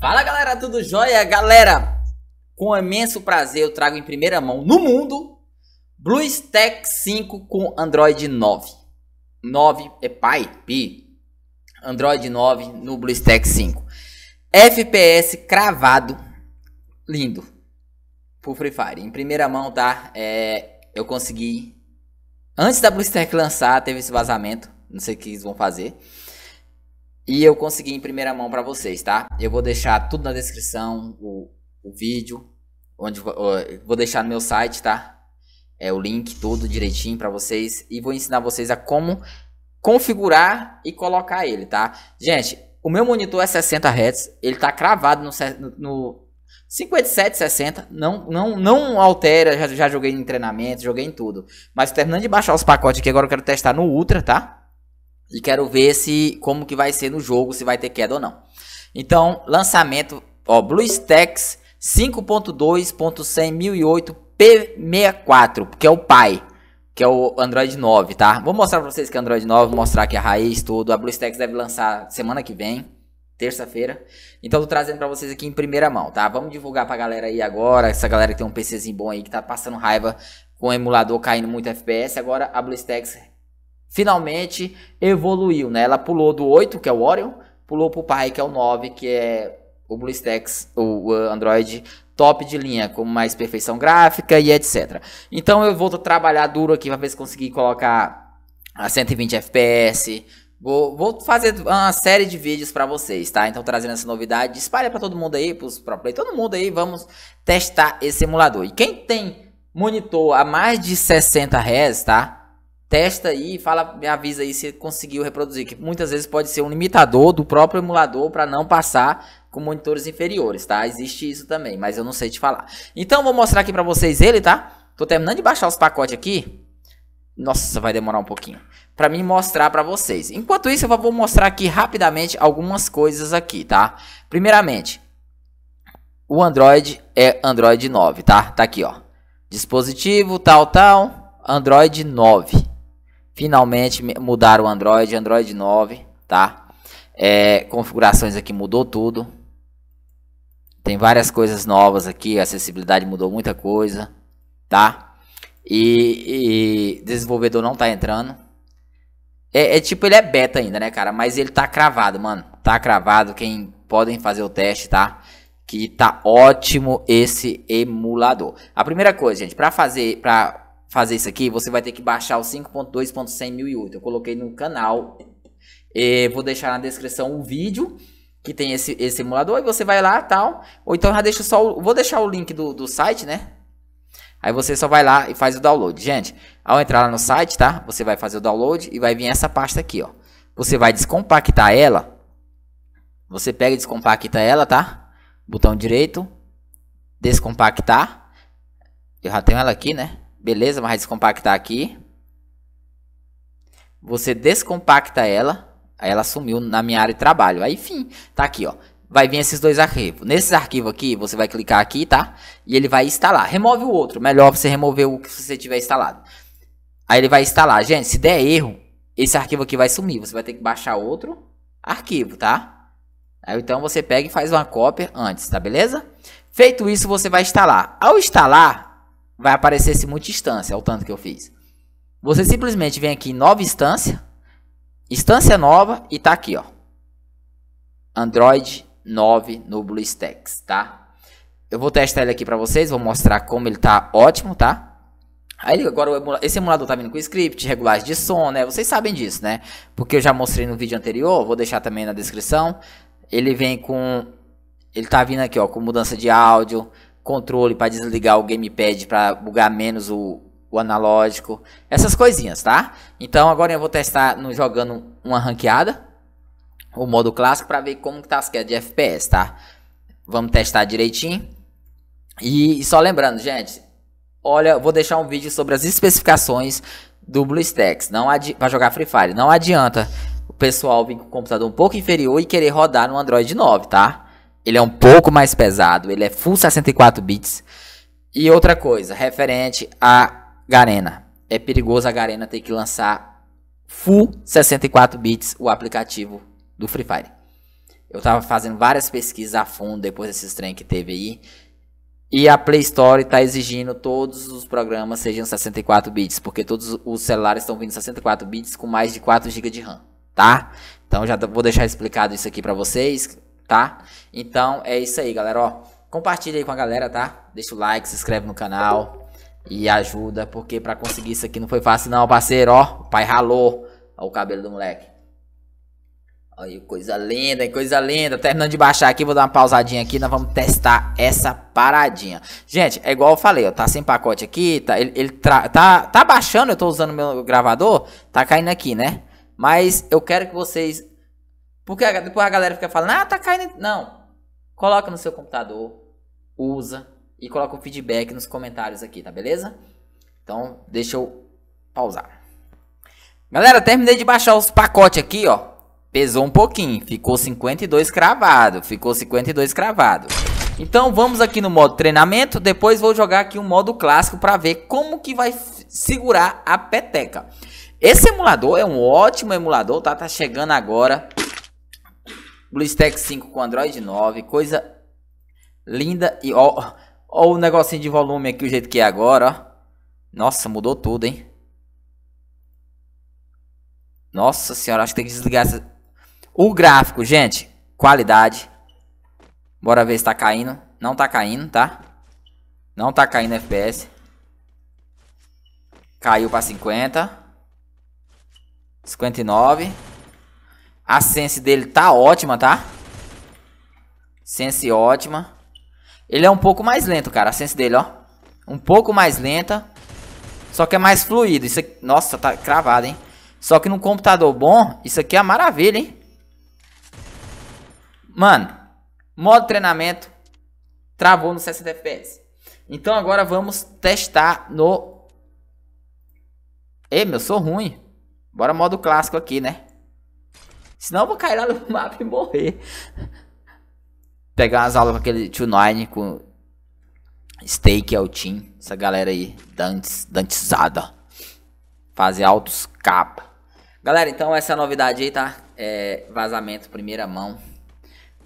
Fala galera, tudo jóia? Galera, com imenso prazer eu trago em primeira mão no mundo BlueStack 5 com Android 9. 9 é pai, pi. Android 9 no BlueStack 5. FPS cravado, lindo. Por Free Fire, em primeira mão, tá? É, eu consegui. Antes da BlueStack lançar, teve esse vazamento. Não sei o que eles vão fazer. E eu consegui em primeira mão para vocês, tá? Eu vou deixar tudo na descrição, o, o vídeo, onde vou deixar no meu site, tá? É o link tudo direitinho para vocês e vou ensinar vocês a como configurar e colocar ele, tá? Gente, o meu monitor é 60 Hz, ele tá cravado no, no 57, 60, não, não, não altera, já, já joguei em treinamento, joguei em tudo. Mas terminando de baixar os pacotes aqui, agora eu quero testar no Ultra, tá? E quero ver se como que vai ser no jogo, se vai ter queda ou não. Então, lançamento, ó, BlueStacks 5.2.100.008 P64, que é o pai, que é o Android 9, tá? Vou mostrar pra vocês que é Android 9, mostrar que a raiz, tudo. A BlueStacks deve lançar semana que vem, terça-feira. Então, tô trazendo pra vocês aqui em primeira mão, tá? Vamos divulgar pra galera aí agora, essa galera que tem um PCzinho bom aí, que tá passando raiva com o emulador caindo muito FPS. Agora, a BlueStacks finalmente evoluiu, né? Ela pulou do 8, que é o Orion, pulou pro pai, que é o 9, que é o BlueStacks, o Android top de linha, com mais perfeição gráfica e etc. Então eu vou trabalhar duro aqui para ver se conseguir colocar a 120 FPS. Vou, vou fazer uma série de vídeos para vocês, tá? Então trazendo essa novidade, espalha para todo mundo aí, pros pro play, todo mundo aí, vamos testar esse emulador. E quem tem monitor a mais de 60 Hz, tá? testa aí e fala, me avisa aí se conseguiu reproduzir, que muitas vezes pode ser um limitador do próprio emulador para não passar com monitores inferiores, tá? Existe isso também, mas eu não sei te falar. Então vou mostrar aqui para vocês ele, tá? Tô terminando de baixar os pacotes aqui. Nossa, vai demorar um pouquinho para mim mostrar para vocês. Enquanto isso, eu vou mostrar aqui rapidamente algumas coisas aqui, tá? Primeiramente, o Android é Android 9, tá? Tá aqui, ó. Dispositivo tal tal, Android 9. Finalmente mudaram o Android, Android 9, tá? É, configurações aqui mudou tudo. Tem várias coisas novas aqui, acessibilidade mudou muita coisa, tá? E, e desenvolvedor não tá entrando. É, é, tipo, ele é beta ainda, né, cara? Mas ele tá cravado, mano. Tá cravado, quem podem fazer o teste, tá? Que tá ótimo esse emulador. A primeira coisa, gente, para fazer, para fazer isso aqui, você vai ter que baixar o 5.2.100.008. Eu coloquei no canal. E vou deixar na descrição o um vídeo que tem esse, esse emulador. E você vai lá tal. Ou então já deixa só. O, vou deixar o link do, do site, né? Aí você só vai lá e faz o download. Gente, ao entrar lá no site, tá? Você vai fazer o download e vai vir essa pasta aqui, ó. Você vai descompactar ela. Você pega e descompacta ela, tá? Botão direito. Descompactar. Eu já tenho ela aqui, né? Beleza, vamos descompactar aqui. Você descompacta ela. Aí ela sumiu na minha área de trabalho. Aí, enfim, tá aqui, ó. Vai vir esses dois arquivos. Nesses arquivos aqui, você vai clicar aqui, tá? E ele vai instalar. Remove o outro. Melhor você remover o que você tiver instalado. Aí ele vai instalar. Gente, se der erro, esse arquivo aqui vai sumir. Você vai ter que baixar outro arquivo, tá? Aí então você pega e faz uma cópia antes, tá beleza? Feito isso, você vai instalar. Ao instalar, vai aparecer esse multi-instância, é o tanto que eu fiz. Você simplesmente vem aqui em nova instância, instância nova e tá aqui, ó. Android 9 no BlueStacks, tá? Eu vou testar ele aqui para vocês, vou mostrar como ele tá ótimo, tá? Aí agora emula... esse emulador tá vindo com script, regulagem de som, né? Vocês sabem disso, né? Porque eu já mostrei no vídeo anterior, vou deixar também na descrição. Ele vem com ele tá vindo aqui, ó, com mudança de áudio, controle para desligar o gamepad para bugar menos o, o analógico, essas coisinhas, tá? Então agora eu vou testar no jogando uma ranqueada, o modo clássico para ver como que tá as quedas de FPS, tá? Vamos testar direitinho. E, e só lembrando, gente, olha, vou deixar um vídeo sobre as especificações do BlueStacks, não para jogar Free Fire. Não adianta o pessoal vir com o computador um pouco inferior e querer rodar no Android 9, tá? Ele é um pouco mais pesado, ele é full 64 bits. E outra coisa, referente à Garena. É perigoso a Garena ter que lançar full 64 bits o aplicativo do Free Fire. Eu tava fazendo várias pesquisas a fundo depois desse trem que teve aí. E a Play Store está exigindo todos os programas sejam 64 bits, porque todos os celulares estão vindo 64 bits com mais de 4 GB de RAM, tá? Então já vou deixar explicado isso aqui para vocês tá? Então é isso aí, galera, ó. Compartilha aí com a galera, tá? Deixa o like, se inscreve no canal e ajuda, porque para conseguir isso aqui não foi fácil não, parceiro, ó. O pai ralou. Ó o cabelo do moleque. aí coisa linda, Coisa linda. Terminando de baixar aqui, vou dar uma pausadinha aqui. Nós vamos testar essa paradinha. Gente, é igual eu falei, ó. Tá sem pacote aqui, tá, ele, ele tá, tá baixando, eu tô usando meu gravador. Tá caindo aqui, né? Mas eu quero que vocês porque a, depois a galera fica falando, ah, tá caindo. Não. Coloca no seu computador, usa e coloca o feedback nos comentários aqui, tá beleza? Então, deixa eu pausar. Galera, terminei de baixar os pacotes aqui, ó. Pesou um pouquinho, ficou 52 cravado, ficou 52 cravado. Então vamos aqui no modo treinamento, depois vou jogar aqui um modo clássico para ver como que vai segurar a peteca. Esse emulador é um ótimo emulador, tá? Tá chegando agora BlueStack 5 com Android 9, coisa linda e ó, ó o negocinho de volume aqui, o jeito que é agora, ó. Nossa, mudou tudo, hein? Nossa senhora, acho que tem que desligar essa... O gráfico, gente, qualidade. Bora ver se tá caindo. Não tá caindo, tá? Não tá caindo FPS. Caiu pra 50. 59. A sense dele tá ótima, tá? Sense ótima. Ele é um pouco mais lento, cara. A sense dele, ó. Um pouco mais lenta. Só que é mais fluido. Isso aqui... Nossa, tá cravado, hein? Só que num computador bom, isso aqui é maravilha, hein? Mano, modo treinamento travou no 60 FPS. Então agora vamos testar no... Ei, meu, sou ruim. Bora modo clássico aqui, né? Senão eu vou cair lá no mapa e morrer. Pegar umas aulas com aquele 2-9, com Steak Altin, essa galera aí, dantes, dantesada. Fazer altos capa. Galera, então essa é a novidade aí, tá? É, vazamento primeira mão.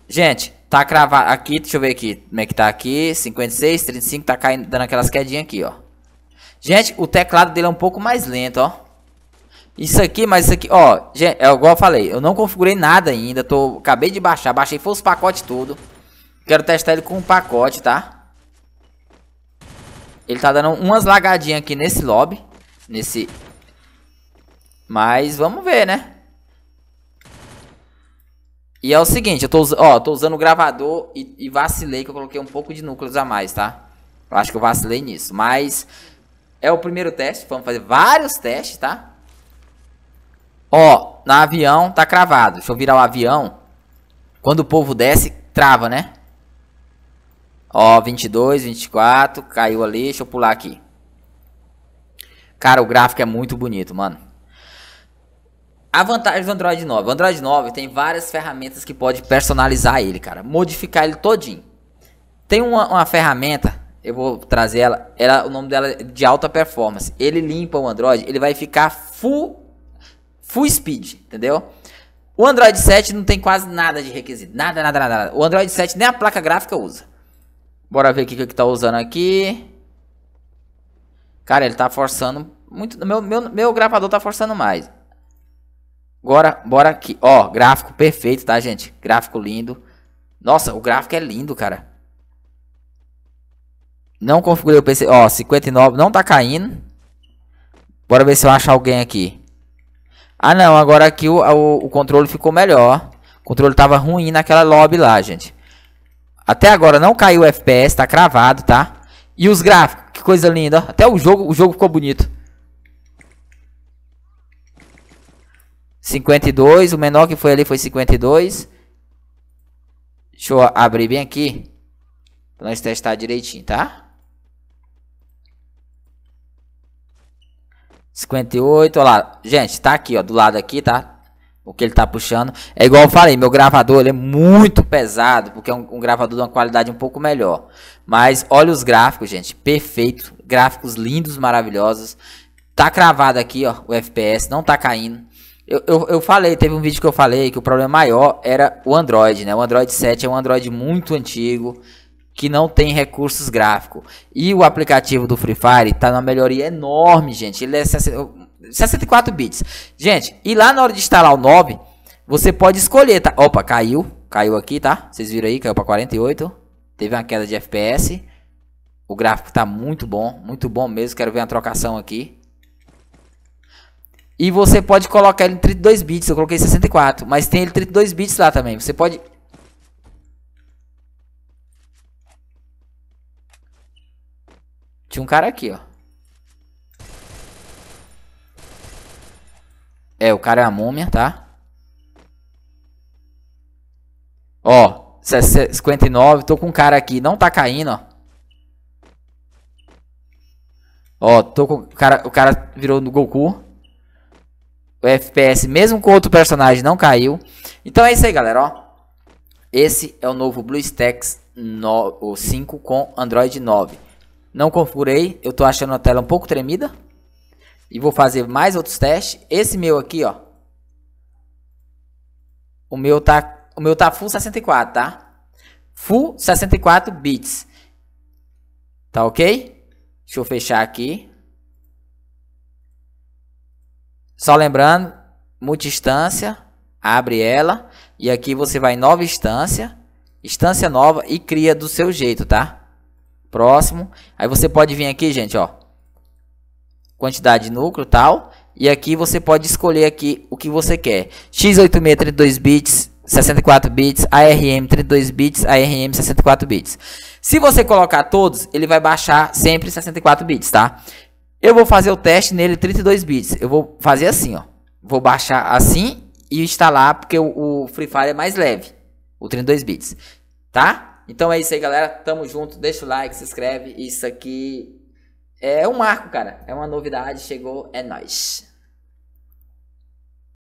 Gente, tá cravado aqui, deixa eu ver aqui como é que tá aqui. 56, 35, tá caindo, dando aquelas quedinhas aqui, ó. Gente, o teclado dele é um pouco mais lento, ó. Isso aqui, mas isso aqui, ó, gente, é igual eu falei, eu não configurei nada ainda, tô, acabei de baixar, baixei foi os pacotes tudo. Quero testar ele com um pacote, tá? Ele tá dando umas lagadinhas aqui nesse lobby, nesse... Mas vamos ver, né? E é o seguinte, eu tô, ó, tô usando o gravador e, e vacilei que eu coloquei um pouco de núcleos a mais, tá? Eu acho que eu vacilei nisso, mas é o primeiro teste, vamos fazer vários testes, tá? Ó, na avião tá cravado. Deixa eu virar o avião. Quando o povo desce, trava, né? Ó, 22, 24, caiu ali. Deixa eu pular aqui. Cara, o gráfico é muito bonito, mano. A vantagem do Android 9. O Android 9 tem várias ferramentas que pode personalizar ele, cara. Modificar ele todinho. Tem uma, uma ferramenta eu vou trazer ela, ela, o nome dela é de alta performance. Ele limpa o Android, ele vai ficar full full speed, entendeu? O Android 7 não tem quase nada de requisito. Nada, nada, nada, nada. O Android 7 nem a placa gráfica usa. Bora ver o que ele tá usando aqui. Cara, ele tá forçando muito. Meu, meu, meu gravador tá forçando mais. Agora, bora aqui. Ó, gráfico perfeito, tá, gente? Gráfico lindo. Nossa, o gráfico é lindo, cara. Não configurei o PC. Ó, 59. Não tá caindo. Bora ver se eu acho alguém aqui. Ah, não, agora aqui o, o, o controle ficou melhor. O controle tava ruim naquela lobby lá, gente. Até agora não caiu o FPS, tá cravado, tá? E os gráficos, que coisa linda. Até o jogo, o jogo ficou bonito. 52, o menor que foi ali foi 52. Deixa eu abrir bem aqui. Pra nós testar direitinho, tá? 58, olha lá. Gente, tá aqui, ó, do lado aqui, tá? O que ele tá puxando. É igual eu falei, meu gravador ele é muito pesado, porque é um, um gravador de uma qualidade um pouco melhor. Mas olha os gráficos, gente, perfeito. Gráficos lindos, maravilhosos. Tá cravado aqui, ó, o FPS, não tá caindo. Eu, eu, eu, falei, teve um vídeo que eu falei que o problema maior era o Android, né? O Android 7 é um Android muito antigo, que não tem recursos gráficos. E o aplicativo do Free Fire está numa melhoria enorme, gente. Ele é 64 bits. Gente, e lá na hora de instalar o 9, você pode escolher, tá? Opa, caiu. Caiu aqui, tá? Vocês viram aí, caiu para 48. Teve uma queda de FPS. O gráfico está muito bom, muito bom mesmo. Quero ver uma trocação aqui. E você pode colocar ele em 32 bits. Eu coloquei 64, mas tem ele 32 bits lá também. Você pode Tinha um cara aqui, ó. É, o cara é a múmia, tá? Ó, 59. É tô com um cara aqui. Não tá caindo, ó. Ó, tô com... O cara, o cara virou no Goku. O FPS, mesmo com outro personagem, não caiu. Então é isso aí, galera, ó. Esse é o novo BlueStacks 5 com Android 9. Não configurei, eu tô achando a tela um pouco tremida. E vou fazer mais outros testes. Esse meu aqui, ó. O meu tá, o meu tá full 64, tá? Full 64 bits. Tá ok? Deixa eu fechar aqui. Só lembrando, multi instância, abre ela. E aqui você vai em nova instância, instância nova e cria do seu jeito, tá? Próximo. Aí você pode vir aqui, gente, ó. Quantidade de núcleo tal. E aqui você pode escolher aqui o que você quer. X86 32 bits, 64 bits, ARM 32 bits, ARM 64 bits. Se você colocar todos, ele vai baixar sempre 64 bits, tá? Eu vou fazer o teste nele 32 bits. Eu vou fazer assim, ó. Vou baixar assim e instalar porque o, o Free Fire é mais leve, o 32 bits, tá? Então é isso aí, galera. Tamo junto. Deixa o like, se inscreve. Isso aqui é um marco, cara. É uma novidade. Chegou, é nóis.